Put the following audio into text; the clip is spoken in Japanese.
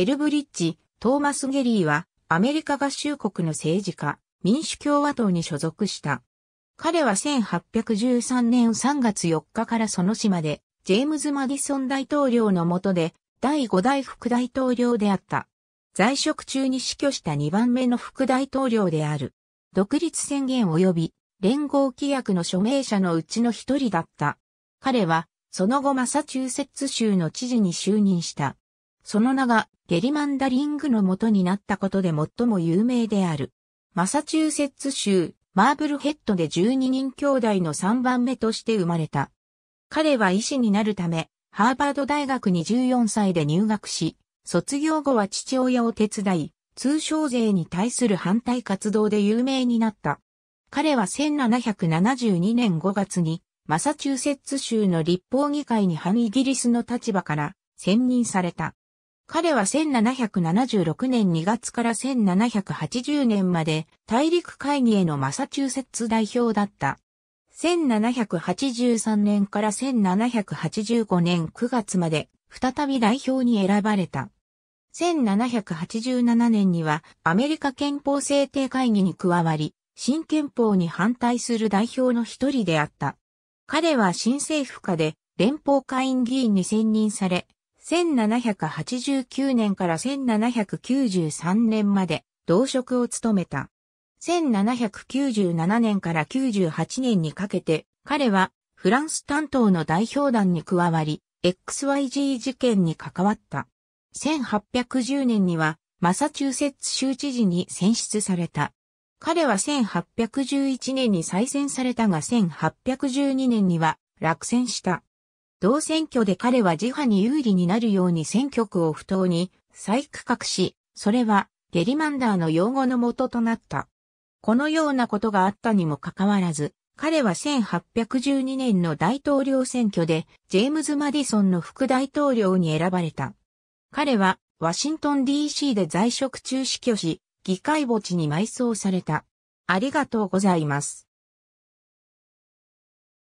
エルブリッジ、トーマス・ゲリーは、アメリカ合衆国の政治家、民主共和党に所属した。彼は1813年3月4日からその島で、ジェームズ・マディソン大統領の下で、第5代副大統領であった。在職中に死去した2番目の副大統領である。独立宣言及び連合規約の署名者のうちの一人だった。彼は、その後マサチューセッツ州の知事に就任した。その名がゲリマンダリングの元になったことで最も有名である。マサチューセッツ州、マーブルヘッドで12人兄弟の3番目として生まれた。彼は医師になるため、ハーバード大学に14歳で入学し、卒業後は父親を手伝い、通商税に対する反対活動で有名になった。彼は1772年5月に、マサチューセッツ州の立法議会に反イギリスの立場から選任された。彼は1776年2月から1780年まで大陸会議へのマサチューセッツ代表だった。1783年から1785年9月まで再び代表に選ばれた。1787年にはアメリカ憲法制定会議に加わり、新憲法に反対する代表の一人であった。彼は新政府下で連邦会員議員に選任され、1789年から1793年まで同職を務めた。1797年から98年にかけて、彼はフランス担当の代表団に加わり、XYG 事件に関わった。1810年にはマサチューセッツ州知事に選出された。彼は1811年に再選されたが1812年には落選した。同選挙で彼は自派に有利になるように選挙区を不当に再区画し、それはゲリマンダーの用語の元となった。このようなことがあったにもかかわらず、彼は1812年の大統領選挙でジェームズ・マディソンの副大統領に選ばれた。彼はワシントン DC で在職中死去し、議会墓地に埋葬された。ありがとうございます。